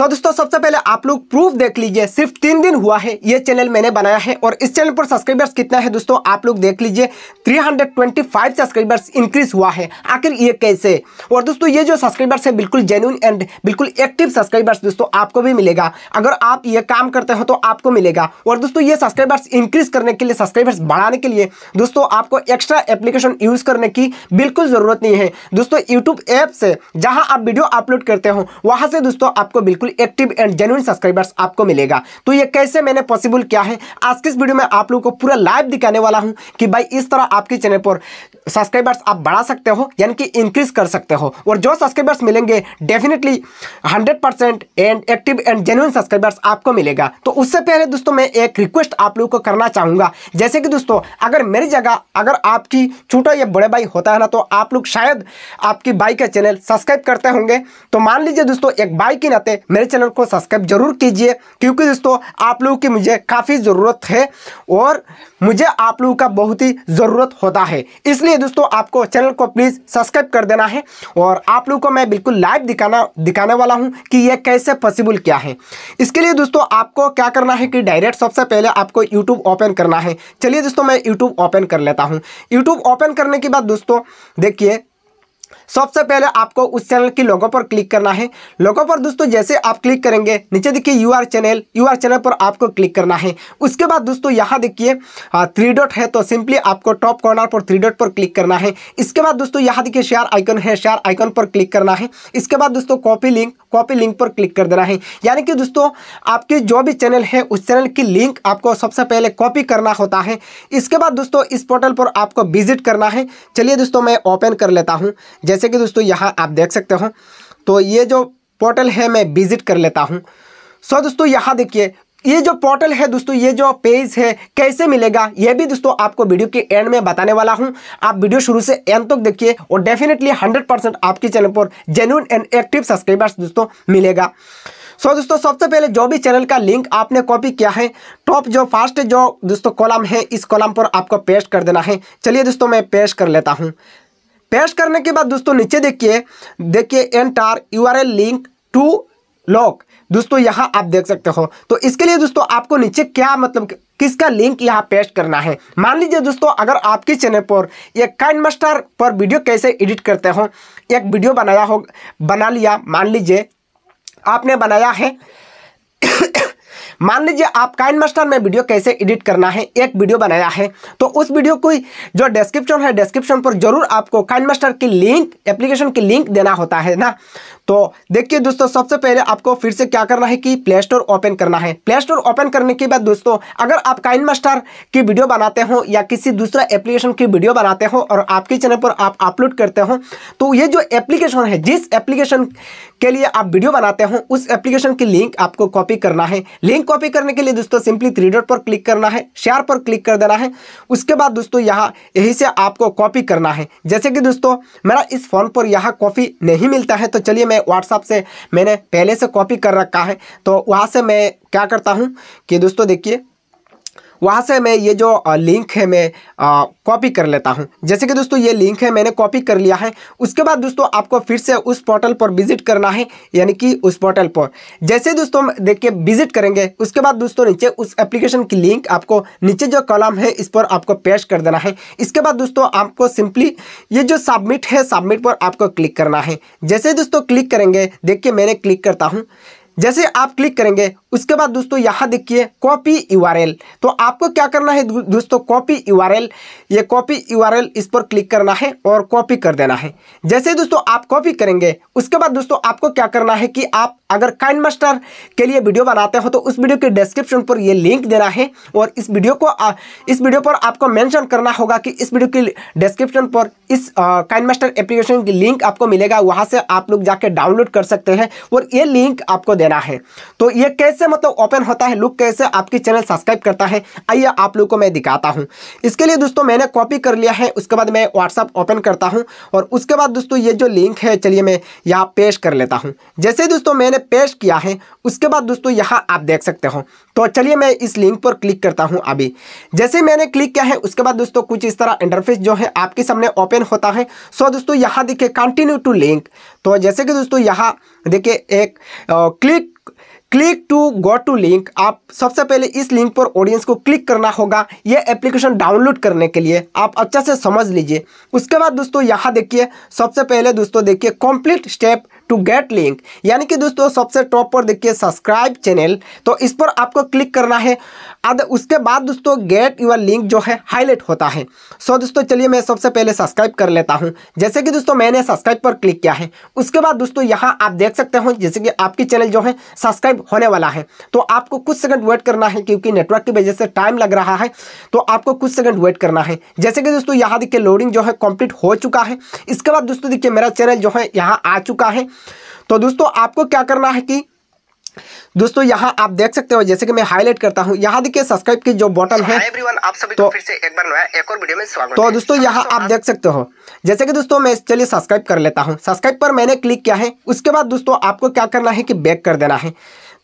सो दोस्तों सबसे पहले आप लोग प्रूफ देख लीजिए सिर्फ तीन दिन हुआ है ये चैनल मैंने बनाया है और इस चैनल पर सब्सक्राइबर्स कितना है दोस्तों आप लोग देख लीजिए 325 सब्सक्राइबर्स इंक्रीज हुआ है आखिर ये कैसे और दोस्तों ये जो सब्सक्राइबर्स है बिल्कुल जेन्यून एंड बिल्कुल एक्टिव सब्सक्राइबर्स दोस्तों आपको भी मिलेगा अगर आप ये काम करते हो तो आपको मिलेगा और दोस्तों ये सब्सक्राइबर्स इंक्रीज करने के लिए सब्सक्राइबर्स बढ़ाने के लिए दोस्तों आपको एक्स्ट्रा एप्लीकेशन यूज़ करने की बिल्कुल ज़रूरत नहीं है दोस्तों यूट्यूब ऐप से जहाँ आप वीडियो अपलोड करते हो वहाँ से दोस्तों आपको बिल्कुल एक्टिव एंड जेन्यून सब्सक्राइबर्स आपको मिलेगा तो ये कैसे मैंने पॉसिबल किया है आज के इस वीडियो में आप लोगों को पूरा लाइव दिखाने वाला हूँ कि भाई इस तरह आपके चैनल पर सब्सक्राइबर्स आप बढ़ा सकते हो यानी कि इंक्रीज कर सकते हो और जो सब्सक्राइबर्स मिलेंगे definitely hundred percent and active and genuine subscribers आपको मिलेगा तो उससे पहले दोस्तों मैं एक रिक्वेस्ट आप लोगों को करना चाहूँगा जैसे कि दोस्तों अगर मेरी जगह अगर आपकी छोटा या बड़े भाई होता है ना तो आप लोग शायद आपकी बाई का चैनल सब्सक्राइब करते होंगे तो मान लीजिए दोस्तों एक बाई के नाते मेरे चैनल को सब्सक्राइब जरूर कीजिए क्योंकि दोस्तों आप लोगों की मुझे काफ़ी ज़रूरत है और मुझे आप लोगों का बहुत ही ज़रूरत होता है इसलिए दोस्तों आपको चैनल को प्लीज़ सब्सक्राइब कर देना है और आप लोगों को मैं बिल्कुल लाइव दिखाना दिखाने वाला हूँ कि यह कैसे पॉसिबल क्या है इसके लिए दोस्तों आपको क्या करना है कि डायरेक्ट सबसे पहले आपको यूट्यूब ओपन करना है चलिए दोस्तों मैं यूट्यूब ओपन कर लेता हूँ यूट्यूब ओपन करने के बाद दोस्तों देखिए सबसे पहले आपको उस चैनल की लोगों पर क्लिक करना है लोगों पर दोस्तों जैसे आप क्लिक करेंगे नीचे देखिए your channel your channel पर आपको क्लिक करना है उसके बाद दोस्तों यहाँ देखिए थ्री हाँ, डॉट है तो सिंपली आपको टॉप कॉर्नर पर थ्री डॉट पर क्लिक करना है इसके बाद दोस्तों यहाँ देखिए शेयर आइकन है शेयर आइकन पर क्लिक करना है इसके बाद दोस्तों कॉपी लिंक कॉपी लिंक पर क्लिक कर देना है यानी कि दोस्तों आपके जो भी चैनल है उस चैनल की लिंक आपको सबसे पहले कॉपी करना होता है इसके बाद दोस्तों इस पोर्टल पर आपको विजिट करना है चलिए दोस्तों मैं ओपन कर लेता हूँ जैसे जैसे कि दोस्तों यहाँ आप देख सकते हो तो ये जो पोर्टल है मैं विजिट कर लेता हूँ सो दोस्तों यहाँ देखिए ये जो पोर्टल है दोस्तों ये जो पेज है कैसे मिलेगा ये भी दोस्तों आपको वीडियो के एंड में बताने वाला हूं आप वीडियो शुरू से एंड तक देखिए और डेफिनेटली 100 परसेंट आपके चैनल पर जेन्यून एंड एक्टिव सब्सक्राइबर्स दोस्तों मिलेगा सो so, दोस्तों सबसे पहले जो भी चैनल का लिंक आपने कॉपी किया है टॉप जो फास्ट जो दोस्तों कॉलम है इस कॉलम पर आपको पेस्ट कर देना है चलिए दोस्तों मैं पेस्ट कर लेता हूँ पेस्ट करने के बाद दोस्तों नीचे देखिए देखिए enter your link to lock दोस्तों यहाँ आप देख सकते हो तो इसके लिए दोस्तों आपको नीचे क्या मतलब किसका लिंक यहाँ पेस्ट करना है मान लीजिए दोस्तों अगर आपके चैनल पर एक काइन मास्टर पर वीडियो कैसे एडिट करते हो एक वीडियो बनाया हो बना लिया मान लीजिए आपने बनाया है मान लीजिए आप काइन मास्टर में वीडियो कैसे एडिट करना है एक वीडियो बनाया है तो उस वीडियो की जो डिस्क्रिप्शन है डिस्क्रिप्शन पर जरूर आपको काइन मास्टर की लिंक एप्लीकेशन की लिंक देना होता है ना तो देखिए दोस्तों सबसे पहले आपको फिर से क्या करना है कि प्ले स्टोर ओपन करना है प्ले स्टोर ओपन करने के बाद दोस्तों अगर आप काइन मास्टर की वीडियो बनाते हो या किसी दूसरा एप्लीकेशन की वीडियो बनाते हो और आपके चैनल पर आप अपलोड करते हो तो ये जो एप्लीकेशन है जिस एप्लीकेशन के लिए आप वीडियो बनाते हो उस एप्लीकेशन की लिंक आपको कॉपी करना है लिंक कॉपी करने के लिए दोस्तों सिंपली थ्री डॉट पर क्लिक करना है शेयर पर क्लिक कर देना है उसके बाद दोस्तों यहाँ यहीं से आपको कॉपी करना है जैसे कि दोस्तों मेरा इस फ़ोन पर यहाँ कॉपी नहीं मिलता है तो चलिए मैं व्हाट्सअप से मैंने पहले से कॉपी कर रखा है तो वहाँ से मैं क्या करता हूँ कि दोस्तों देखिए वहाँ से मैं ये जो लिंक है मैं कॉपी कर लेता हूँ जैसे कि दोस्तों ये लिंक है मैंने कॉपी कर लिया है उसके बाद दोस्तों आपको फिर से उस पोर्टल पर विजिट करना है यानी कि उस पोर्टल पर जैसे दोस्तों देख के विजिट करेंगे उसके बाद दोस्तों नीचे उस एप्लीकेशन की लिंक आपको नीचे जो कॉलम है इस पर आपको पेश कर देना है इसके बाद दोस्तों आपको सिंपली ये जो सबमिट है सबमिट पर आपको क्लिक करना है जैसे दोस्तों क्लिक करेंगे देखिए मैंने क्लिक करता हूँ जैसे आप क्लिक करेंगे उसके बाद दोस्तों यहाँ देखिए कॉपी यू तो आपको क्या करना है दोस्तों कॉपी यू ये कॉपी यू इस पर क्लिक करना है और कॉपी कर देना है जैसे दोस्तों आप कॉपी करेंगे उसके बाद दोस्तों आपको क्या करना है कि आप अगर काइन मास्टर के लिए वीडियो बनाते हो तो उस वीडियो के डिस्क्रिप्शन पर ये लिंक देना है और इस वीडियो को आ, इस वीडियो पर आपको मैंशन करना होगा कि इस वीडियो के डिस्क्रिप्शन पर इस काइन मास्टर एप्लीकेशन की लिंक आपको मिलेगा वहाँ से आप लोग जाके डाउनलोड कर सकते हैं और ये लिंक आपको देना लेना है तो ये कैसे मतलब ओपन होता है लुक कैसे आपकी चैनल सब्सक्राइब करता है आइए आप लोग को मैं दिखाता हूँ इसके लिए दोस्तों मैंने कॉपी कर लिया है उसके बाद मैं व्हाट्सअप ओपन करता हूँ और उसके बाद दोस्तों ये जो लिंक है चलिए मैं यहाँ पेश कर लेता हूँ जैसे दोस्तों मैंने पेश किया है उसके बाद दोस्तों यहाँ आप देख सकते हो तो चलिए मैं इस लिंक पर क्लिक करता हूँ अभी जैसे मैंने क्लिक किया है उसके बाद दोस्तों कुछ इस तरह इंटरफेस जो है आपके सामने ओपन होता है सो दोस्तों यहाँ देखिए कंटिन्यू टू लिंक तो जैसे कि दोस्तों यहाँ देखिए एक click click to go to link आप सबसे पहले इस लिंक पर ऑडियंस को क्लिक करना होगा ये एप्लीकेशन डाउनलोड करने के लिए आप अच्छे से समझ लीजिए उसके बाद दोस्तों यहाँ देखिए सबसे पहले दोस्तों देखिए complete step to get link यानी कि दोस्तों सबसे टॉप पर देखिए सब्सक्राइब चैनल तो इस पर आपको क्लिक करना है अद उसके बाद दोस्तों गेट यूर लिंक जो है हाईलाइट होता है सो दोस्तों चलिए मैं सबसे पहले सब्सक्राइब कर लेता हूँ जैसे कि दोस्तों मैंने सब्सक्राइब पर क्लिक किया है उसके बाद दोस्तों यहाँ आप देख सकते हो जैसे कि आपकी चैनल जो है सब्सक्राइब होने वाला है तो आपको कुछ सेकंड वेट करना है क्योंकि नेटवर्क की वजह से टाइम लग रहा है तो आपको कुछ सेकंड वेट करना है जैसे कि दोस्तों यहाँ देखिए लोडिंग जो है कंप्लीट हो चुका है इसके बाद दोस्तों देखिए मेरा चैनल जो है यहाँ आ चुका है तो दोस्तों आपको क्या करना है कि दोस्तों यहाँ आप देख सकते हो जैसे कि मैं हाईलाइट करता हूँ यहाँ देखिए सब्सक्राइब की जो बटन है तो, तो दोस्तों यहाँ आप देख सकते हो जैसे कि दोस्तों मैं चलिए सब्सक्राइब कर लेता हूँ सब्सक्राइब पर मैंने क्लिक किया है उसके बाद दोस्तों आपको क्या करना है कि बैक कर देना है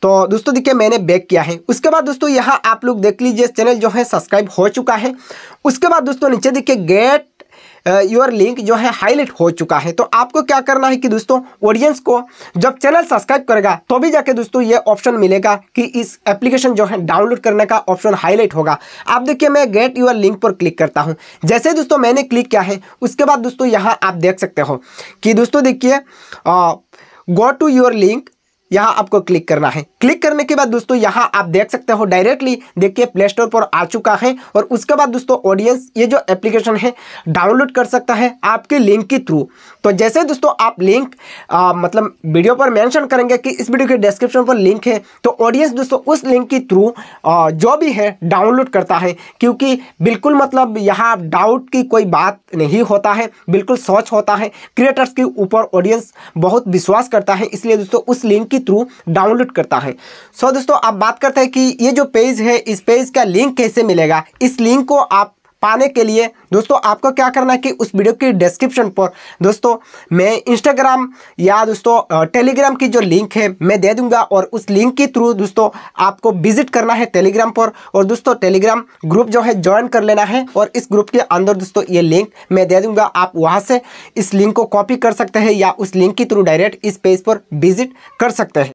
तो दोस्तों देखिए मैंने बैक किया है उसके बाद दोस्तों यहाँ आप लोग देख लीजिए चैनल जो है सब्सक्राइब हो चुका है उसके बाद दोस्तों नीचे देखिए गेट योर लिंक जो है हाईलाइट हो चुका है तो आपको क्या करना है कि दोस्तों ऑडियंस को जब चैनल सब्सक्राइब करेगा तो भी जाके दोस्तों ये ऑप्शन मिलेगा कि इस एप्लीकेशन जो है डाउनलोड करने का ऑप्शन हाईलाइट होगा आप देखिए मैं गेट यूर लिंक पर क्लिक करता हूँ जैसे दोस्तों मैंने क्लिक किया है उसके बाद दोस्तों यहाँ आप देख सकते हो कि दोस्तों देखिए गो टू योर लिंक यहाँ आपको क्लिक करना है क्लिक करने के बाद दोस्तों यहाँ आप देख सकते हो डायरेक्टली देखिए प्ले स्टोर पर आ चुका है और उसके बाद दोस्तों ऑडियंस ये जो एप्लीकेशन है डाउनलोड कर सकता है आपके लिंक के थ्रू तो जैसे दोस्तों आप लिंक आ, मतलब वीडियो पर मेंशन करेंगे कि इस वीडियो के डिस्क्रिप्शन पर लिंक है तो ऑडियंस दोस्तों उस लिंक के थ्रू जो भी है डाउनलोड करता है क्योंकि बिल्कुल मतलब यहाँ डाउट की कोई बात नहीं होता है बिल्कुल सोच होता है क्रिएटर्स के ऊपर ऑडियंस बहुत विश्वास करता है इसलिए दोस्तों उस लिंक के थ्रू डाउनलोड करता है सो so दोस्तों आप बात करते हैं कि ये जो पेज है इस पेज का लिंक कैसे मिलेगा इस लिंक को आप पाने के लिए दोस्तों आपको क्या करना है कि उस वीडियो की डिस्क्रिप्शन पर दोस्तों मैं इंस्टाग्राम या दोस्तों टेलीग्राम की जो लिंक है मैं दे दूंगा और उस लिंक के थ्रू दोस्तों आपको विजिट करना है टेलीग्राम पर और दोस्तों टेलीग्राम ग्रुप जो है ज्वाइन कर लेना है और इस ग्रुप के अंदर दोस्तों ये लिंक मैं दे दूंगा आप वहाँ से इस लिंक को कॉपी कर सकते हैं या उस लिंक के थ्रू डायरेक्ट इस पेज पर विजिट कर सकते हैं